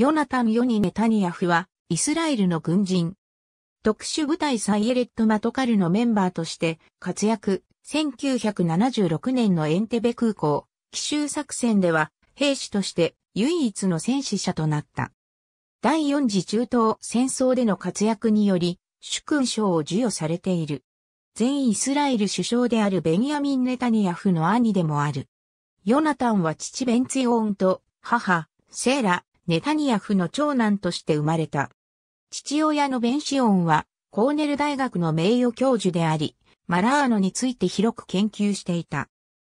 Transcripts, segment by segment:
ヨナタン・ヨニ・ネタニヤフは、イスラエルの軍人。特殊部隊サイエレット・マトカルのメンバーとして活躍。1976年のエンテベ空港、奇襲作戦では、兵士として唯一の戦死者となった。第4次中東戦争での活躍により、主勲章を授与されている。全イスラエル首相であるベンヤミン・ネタニヤフの兄でもある。ヨナタンは父ベンツィオーンと母、セーラ、ネタニヤフの長男として生まれた。父親のベンシオンは、コーネル大学の名誉教授であり、マラーノについて広く研究していた。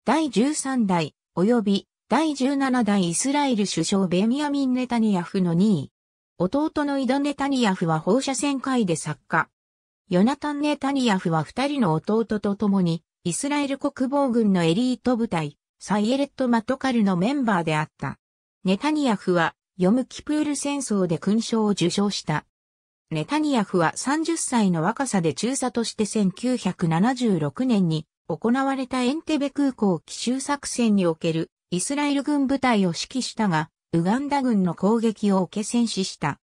第13代、及び第17代イスラエル首相ベミヤミン・ネタニヤフの2位。弟のイド・ネタニヤフは放射線科医で作家。ヨナタン・ネタニヤフは二人の弟と共に、イスラエル国防軍のエリート部隊、サイエレット・マトカルのメンバーであった。ネタニヤフはヨムキプール戦争で勲章を受章した。ネタニヤフは30歳の若さで中佐として1976年に行われたエンテベ空港奇襲作戦におけるイスラエル軍部隊を指揮したが、ウガンダ軍の攻撃を受け戦死した。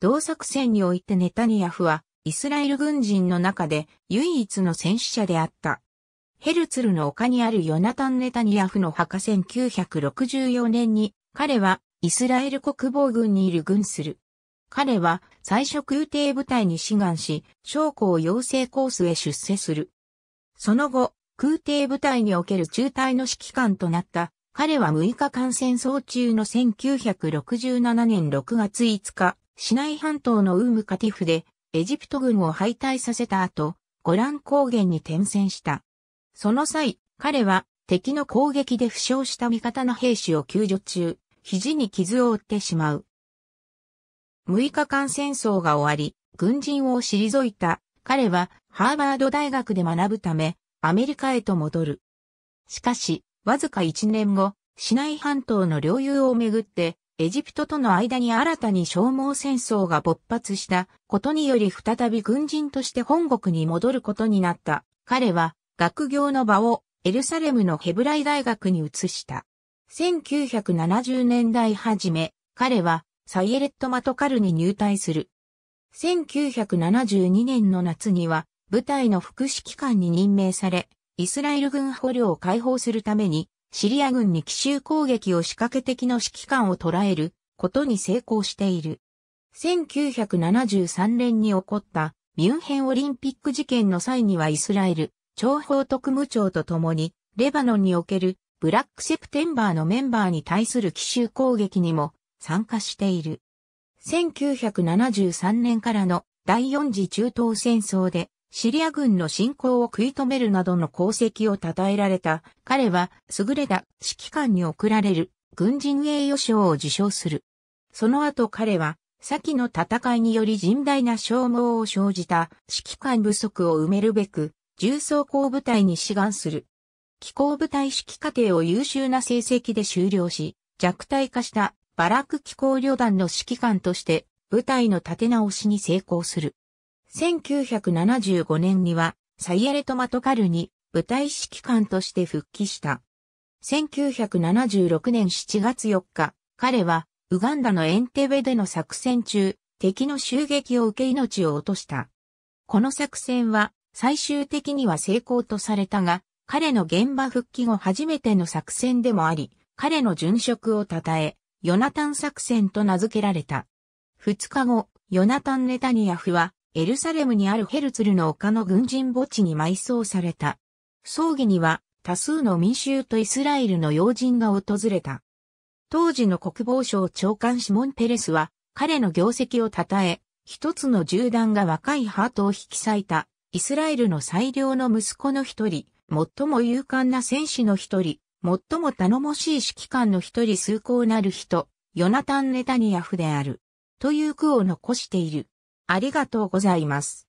同作戦においてネタニヤフはイスラエル軍人の中で唯一の戦死者であった。ヘルツルの丘にあるヨナタン・ネタニヤフの墓1964年に彼はイスラエル国防軍にいる軍する。彼は最初空挺部隊に志願し、将校養成コースへ出世する。その後、空挺部隊における中隊の指揮官となった彼は6日間戦争中の1967年6月5日、市内半島のウームカティフでエジプト軍を敗退させた後、ゴラン高原に転戦した。その際、彼は敵の攻撃で負傷した味方の兵士を救助中、肘に傷を負ってしまう。6日間戦争が終わり、軍人を退いた彼はハーバード大学で学ぶためアメリカへと戻る。しかし、わずか1年後、市内半島の領有をめぐってエジプトとの間に新たに消耗戦争が勃発したことにより再び軍人として本国に戻ることになった。彼は学業の場をエルサレムのヘブライ大学に移した。1970年代初め、彼はサイエレット・マトカルに入隊する。1972年の夏には部隊の副指揮官に任命され、イスラエル軍捕虜を解放するために、シリア軍に奇襲攻撃を仕掛け敵の指揮官を捉えることに成功している。1973年に起こったミュンヘンオリンピック事件の際にはイスラエル、諜報特務長と共に、レバノンにおけるブラックセプテンバーのメンバーに対する奇襲攻撃にも参加している。1973年からの第四次中東戦争でシリア軍の侵攻を食い止めるなどの功績を称えられた彼は優れた指揮官に贈られる軍人栄誉賞を受賞する。その後彼は先の戦いにより甚大な消耗を生じた指揮官不足を埋めるべく重装甲部隊に志願する。機構部隊指揮過程を優秀な成績で終了し、弱体化したバラク機構旅団の指揮官として部隊の立て直しに成功する。1975年にはサイエレトマトカルに部隊指揮官として復帰した。1976年7月4日、彼はウガンダのエンテベでの作戦中、敵の襲撃を受け命を落とした。この作戦は最終的には成功とされたが、彼の現場復帰後初めての作戦でもあり、彼の殉職を称え、ヨナタン作戦と名付けられた。2日後、ヨナタン・ネタニヤフは、エルサレムにあるヘルツルの丘の軍人墓地に埋葬された。葬儀には、多数の民衆とイスラエルの要人が訪れた。当時の国防省長官シモン・ペレスは、彼の業績を称え、一つの銃弾が若いハートを引き裂いた、イスラエルの最良の息子の一人、最も勇敢な戦士の一人、最も頼もしい指揮官の一人崇高なる人、ヨナタン・ネタニヤフである。という句を残している。ありがとうございます。